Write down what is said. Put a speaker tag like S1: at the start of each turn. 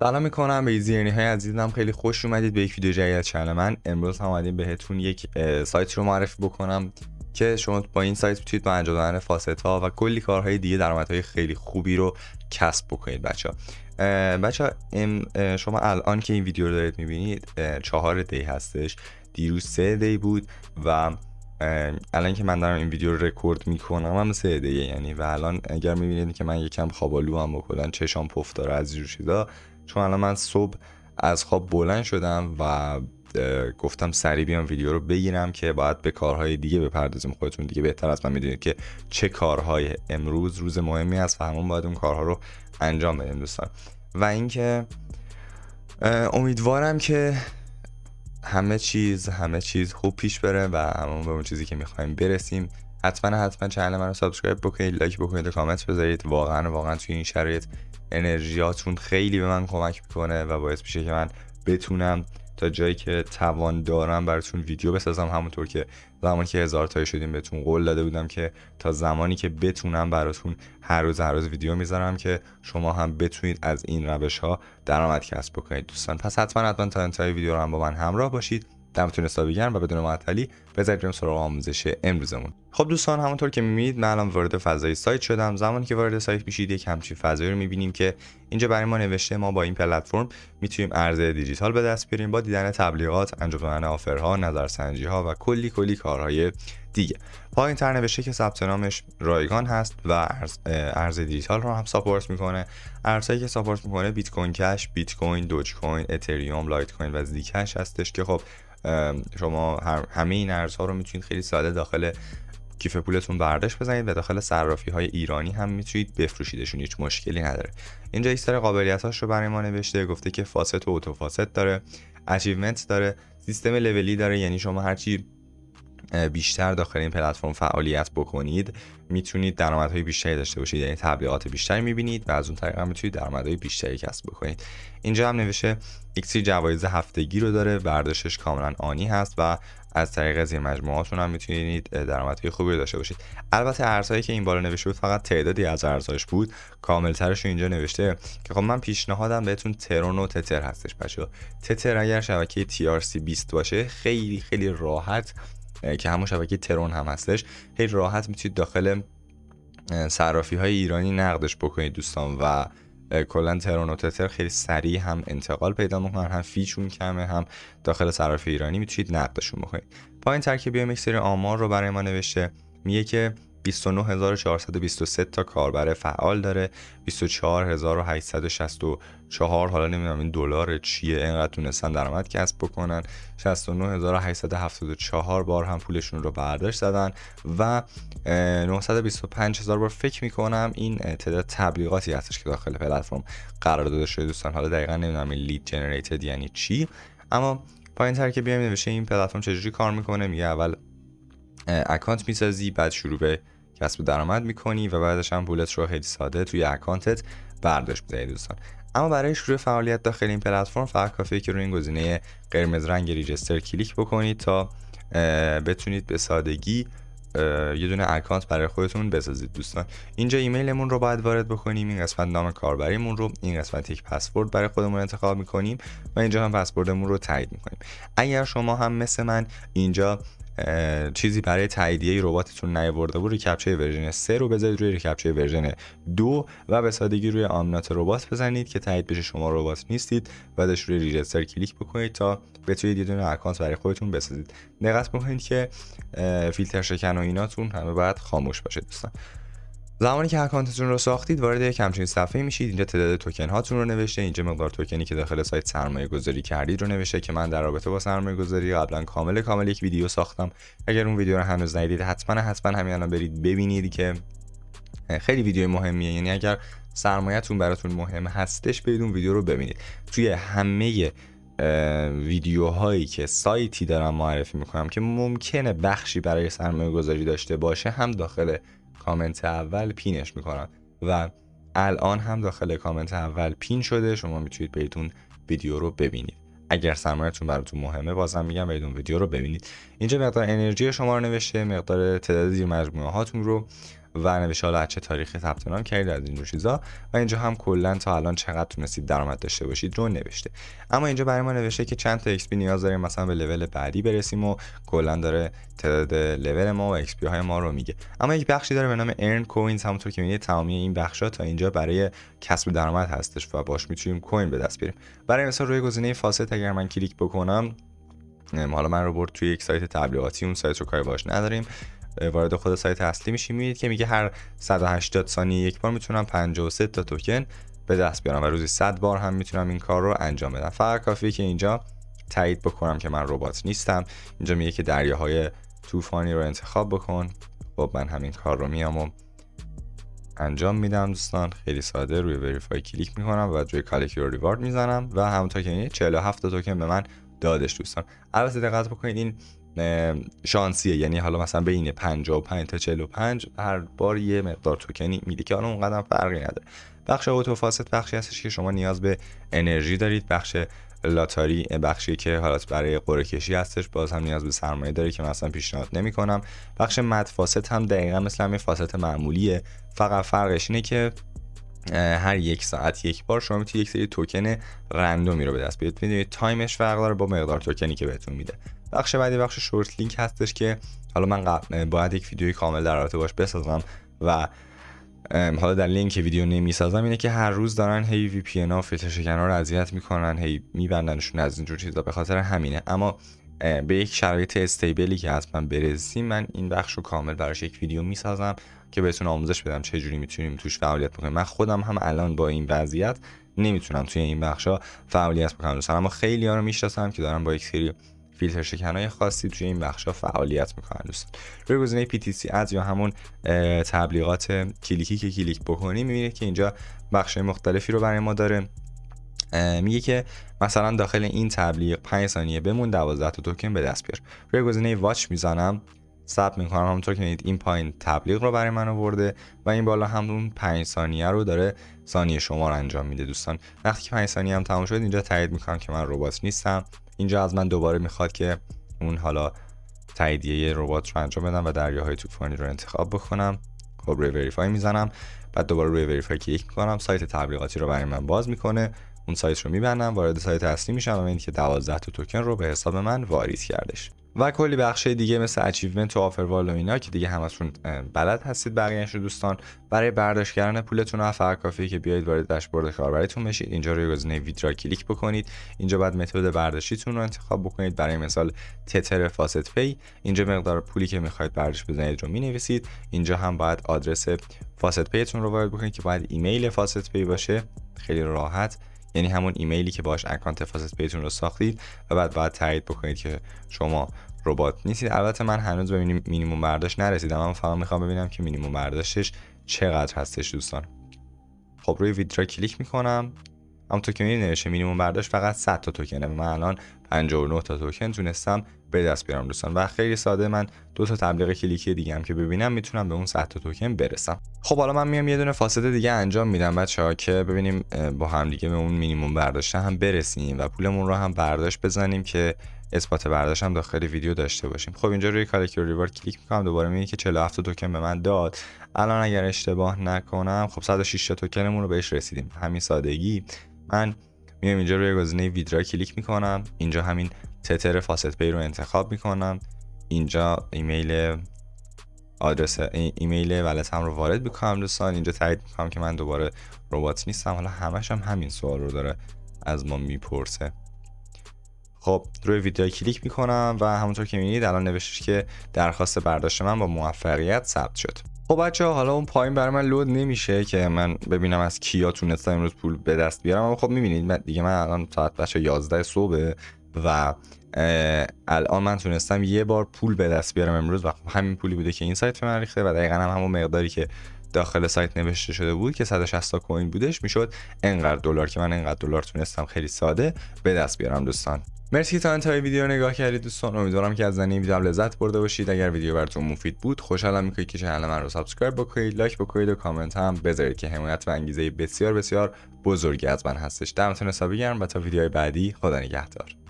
S1: سلام میکنم به ایزیرنی های عزیزم خیلی خوش اومدید به یک ویدیو جدید چنل من امروز هم اومدیم بهتون یک سایت رو معرفی بکنم که شما با این سایت میتونید با انجام دادن فاسد ها و کلی کارهای دیگه درآمدهای خیلی خوبی رو کسب بکنید بچه ها بچه ها شما الان که این ویدیو رو دارید میبینید چهار دی هستش دیروز سه دی بود و الان که من دارم این ویدیو رو رکورد میکنم هم سه دی یعنی و الان اگر میبینید که من یکم خوابالو هم و چشام پف داره از اینجور چون الان من صبح از خواب بلند شدم و گفتم سریع بیام ویدیو رو بگیرم که باید به کارهای دیگه بپردازیم خودتون دیگه بهتر از من میدونید که چه کارهای امروز روز مهمی است و همون باید اون کارها رو انجام بدیم دوستان و اینکه امیدوارم که همه چیز همه چیز خوب پیش بره و همون به اون چیزی که میخوایم برسیم حتما حتما چنل من رو سابسکرایب بکنید لایک بکنید و کامنت بذارید واقعا واقعا توی این شرایط انرژیاتون خیلی به من کمک میکنه و باعث میشه که من بتونم تا جایی که توان دارم براتون ویدیو بسازم همونطور که زمانی که هزار تایی شدیم بهتون قول داده بودم که تا زمانی که بتونم براتون هر روز هر روز ویدیو میذارم که شما هم بتونید از این روش ها درآمد کسب بکنید دوستان پس حتما حتما تا انتهای ویدیو رو هم با من همراه باشید دمتون حسابی گرم و بدون معطلی بذارید بریم سراغ آموزش امروزمون خب دوستان همونطور که میبینید من الان وارد فضای سایت شدم زمانی که وارد سایت میشید یک همچی فضایی رو میبینیم که اینجا برای ما نوشته ما با این پلتفرم میتونیم ارز دیجیتال به دست بیاریم با دیدن تبلیغات انجام دادن آفرها نظرسنجی ها و کلی کلی کارهای دیگه پایین تر نوشته که ثبت نامش رایگان هست و ارز دیجیتال رو هم ساپورت میکنه ارزهایی که ساپورت میکنه بیت کوین کش بیت کوین دوج کوین اتریوم لایت کوین و زیکش هستش که خب شما همه این ارزها رو میتونید خیلی ساده داخل کیف پولتون برداشت بزنید و داخل صرافی های ایرانی هم میتونید بفروشیدشون هیچ مشکلی نداره اینجا یک سری هاش رو برای ما نوشته گفته که فاست و اتوفاست داره اچیومنت داره سیستم لولی داره یعنی شما هرچی بیشتر داخل این پلتفرم فعالیت بکنید میتونید درآمدهای بیشتری داشته باشید یعنی تبلیغات بیشتری میبینید و از اون طریق هم میتونید درآمدهای بیشتری کسب بکنید اینجا هم نوشته ایکسی جوایز هفتگی رو داره برداشتش کاملا آنی هست و از طریق زیر مجموعاتون هم میتونید درآمدهای خوبی داشته باشید البته ارزهایی که این بالا نوشته بود فقط تعدادی از ارزهاش بود کاملترش رو اینجا نوشته که خب من پیشنهادم بهتون ترون و تتر هستش بچه‌ها تتر اگر شبکه TRC 20 باشه خیلی خیلی راحت که همون شبکه ترون هم هستش خیلی راحت میتونید داخل صرافی های ایرانی نقدش بکنید دوستان و کلا ترون و تتر خیلی سریع هم انتقال پیدا میکنن هم فیچون کمه هم داخل صرافی ایرانی میتونید نقدشون بکنید پایین تر که بیایم یک سری آمار رو برای ما نوشته میگه که 29423 تا کاربر فعال داره 24864 حالا نمیدونم این دلار چیه اینقدر تونستن درآمد کسب بکنن 69874 بار هم پولشون رو برداشت زدن و 925000 بار فکر میکنم این تعداد تبلیغاتی هستش که داخل پلتفرم قرار داده شده دوستان حالا دقیقا نمیدونم این لید جنریتد یعنی چی اما پایین تر که بیایم نوشه این پلتفرم چجوری کار میکنه میگه اول اکانت میسازی بعد شروع به کسب درآمد میکنی و بعدش هم پولت رو خیلی ساده توی اکانتت برداشت میدهی دوستان اما برای شروع فعالیت داخل این پلتفرم فقط کافیه که روی این گزینه قرمز رنگ ریجستر کلیک بکنید تا بتونید به سادگی یه دونه اکانت برای خودتون بسازید دوستان اینجا ایمیلمون رو باید وارد بکنیم این قسمت نام کاربریمون رو این قسمت یک پسورد برای خودمون انتخاب میکنیم و اینجا هم پسوردمون رو تایید میکنیم اگر شما هم مثل من اینجا چیزی برای تاییدیه رباتتون نیاورده بود ریکپچه ورژن 3 رو بذارید روی ریکپچه ورژن 2 و به سادگی روی آمنات ربات بزنید که تایید بشه شما ربات نیستید و داشت روی ریجستر کلیک بکنید تا بتونید یه دونه اکانت برای خودتون بسازید دقت بکنید که فیلتر شکن و ایناتون همه باید خاموش باشه دوستان زمانی که اکانتتون رو ساختید وارد یک همچین صفحه میشید اینجا تعداد توکن هاتون رو نوشته اینجا مقدار توکنی که داخل سایت سرمایه گذاری کردید رو نوشته که من در رابطه با سرمایه گذاری قبلا کامل کامل یک ویدیو ساختم اگر اون ویدیو رو هنوز ندیدید حتما حتما همین الان برید ببینید که خیلی ویدیو مهمیه یعنی اگر سرمایهتون براتون مهم هستش برید اون ویدیو رو ببینید توی همه ویدیوهایی که سایتی دارم معرفی میکنم که ممکنه بخشی برای سرمایه گذاری داشته باشه هم داخل کامنت اول پینش میکنن و الان هم داخل کامنت اول پین شده شما میتونید برید ویدیو رو ببینید اگر سرمایهتون براتون مهمه بازم میگم برید ویدیو رو ببینید اینجا مقدار انرژی شما رو نوشته مقدار تعداد زیر هاتون رو و نوشته حالا چه تاریخی ثبت نام کردید از اینجور چیزا و اینجا هم کلا تا الان چقدر تونستید درآمد داشته باشید رو نوشته اما اینجا برای ما نوشته که چند تا XP نیاز داریم مثلا به لول بعدی برسیم و کلا داره تعداد لول ما و XP های ما رو میگه اما یک بخشی داره به نام ارن کوینز همونطور که میبینید تمامی این بخش ها تا اینجا برای کسب درآمد هستش و باش میتونیم کوین به دست بیاریم برای مثال روی گزینه فاسد اگر من کلیک بکنم حالا من رو برد توی یک سایت تبلیغاتی اون سایت رو کاری باش نداریم وارد خود سایت اصلی میشیم میبینید که میگه هر 180 ثانیه یک بار میتونم 53 تا توکن به دست بیارم و روزی 100 بار هم میتونم این کار رو انجام بدم فقط کافیه که اینجا تایید بکنم که من ربات نیستم اینجا میگه که دریاهای طوفانی رو انتخاب بکن خب من همین کار رو میام و انجام میدم دوستان خیلی ساده روی وریفای کلیک میکنم و روی کالکی رو ریوارد میزنم و همونطور که 47 تا توکن به من دادش دوستان البته دقت بکنید این شانسیه یعنی حالا مثلا بین 55 تا 45 هر بار یه مقدار توکنی میده که حالا اونقدر فرقی نداره بخش اوتوفاست بخشی هستش که شما نیاز به انرژی دارید بخش لاتاری بخشی که حالات برای قرعه کشی هستش باز هم نیاز به سرمایه داره که مثلا پیشنهاد نمی بخش مد فاست هم دقیقا مثل همین فاست معمولیه فقط فرقش اینه که هر یک ساعت یک بار شما میتونید یک سری توکن رندومی رو به دست بیارید تایمش فرق داره با مقدار توکنی که بهتون میده بخش بعدی بخش شورت لینک هستش که حالا من باید یک ویدیوی کامل در رابطه باش بسازم و حالا در لینک ویدیو نمیسازم اینه که هر روز دارن هی وی پی ها فیلتر رو اذیت میکنن هی میبندنشون از اینجور چیزا به خاطر همینه اما به یک شرایط استیبلی که حتما برسیم من این بخش رو کامل براش یک ویدیو میسازم که بهتون آموزش بدم چه جوری میتونیم توش فعالیت بکنیم من خودم هم الان با این وضعیت نمیتونم توی این بخش فعالیت بکنم دوستان اما خیلی ها رو میشناسم که دارن با یک سری فیلتر شکنهای خاصی توی این بخش ها فعالیت میکنن دوستان روی گزینه PTC از یا همون تبلیغات کلیکی که کلیک بکنی میبینید که اینجا بخش مختلفی رو برای ما داره میگه که مثلا داخل این تبلیغ 5 ثانیه بمون 12 تا توکن به دست بیار روی گزینه واچ میزنم ساب میکنم همونطور که دیدید این پایین تبلیغ رو برای من آورده و این بالا همون 5 ثانیه رو داره ثانیه شمار انجام میده دوستان وقتی که 5 ثانیه هم تموم شد اینجا تایید میکنم که من ربات نیستم اینجا از من دوباره میخواد که اون حالا تاییدیه ربات رو انجام بدم و دریاهای طوفانی رو انتخاب بکنم خب روی وریفای میزنم بعد دوباره روی وریفای کلیک میکنم سایت تبلیغاتی رو برای من باز میکنه اون سایت رو میبندم وارد سایت اصلی میشم و که 12 تا توکن رو به حساب من واریز کردش و کلی بخش دیگه مثل اچیومنت و آفروال و اینا که دیگه همشون بلد هستید بقیه‌اش رو دوستان برای برداشت کردن پولتون ها فقط کافیه که بیاید وارد داشبورد کاربریتون بشید اینجا روی گزینه ویدرا کلیک بکنید اینجا بعد متد برداشتیتون رو انتخاب بکنید برای مثال تتر فاست پی اینجا مقدار پولی که میخواید برداشت بزنید رو مینویسید اینجا هم باید آدرس فاست پیتون رو وارد بکنید که باید ایمیل فاست پی باشه خیلی راحت یعنی همون ایمیلی که باش اکانت حفاظت پیتون رو ساختید و بعد باید تایید بکنید که شما ربات نیستید البته من هنوز به مینیموم برداشت نرسیدم اما فقط میخوام ببینم که مینیموم برداشتش چقدر هستش دوستان خب روی ویدرا کلیک میکنم اما توکن نوشته مینیمم برداشت فقط 100 تا توکنه من الان 59 تا توکن تونستم به دست بیارم دوستان و خیلی ساده من دو تا تبلیغ کلیکی دیگه هم که ببینم میتونم به اون 100 تا توکن برسم خب حالا من میام یه دونه فاصله دیگه انجام میدم بچه‌ها که ببینیم با هم دیگه به اون مینیمم برداشت هم برسیم و پولمون رو هم برداشت بزنیم که اثبات برداشت هم داخل ویدیو داشته باشیم خب اینجا روی کالکتور ریوارد کلیک میکنم دوباره میبینی که 47 توکن به من داد الان اگر اشتباه نکنم خب 106 تا توکنمون رو بهش رسیدیم همین سادگی من میام اینجا روی گزینه ویدرا کلیک میکنم اینجا همین تتر فاست پی رو انتخاب میکنم اینجا ایمیل آدرس ایمیل هم رو وارد میکنم دوستان اینجا تایید میکنم که من دوباره ربات نیستم حالا همش هم همین سوال رو داره از ما میپرسه خب روی ویدیو کلیک میکنم و همونطور که میبینید الان نوشته که درخواست برداشت من با موفقیت ثبت شد خب بچه حالا اون پایین برای من لود نمیشه که من ببینم از کیا تونستم امروز پول به دست بیارم اما خب میبینید من دیگه من الان ساعت بچه 11 صبح و الان من تونستم یه بار پول به دست بیارم امروز و خب همین پولی بوده که این سایت به من ریخته و دقیقا هم همون مقداری که داخل سایت نوشته شده بود که 160 کوین بودش میشد انقدر دلار که من انقدر دلار تونستم خیلی ساده به دست بیارم دوستان مرسی که تا انتهای ویدیو نگاه کردید دوستان امیدوارم که از این ویدیو لذت برده باشید اگر ویدیو براتون مفید بود خوشحالم میکنید که چنل من رو سابسکرایب بکنید لایک بکنید و کامنت هم بذارید که حمایت و انگیزه بسیار بسیار بزرگی از من هستش دمتون حسابی گرم و تا ویدیوهای بعدی خدا نگهدار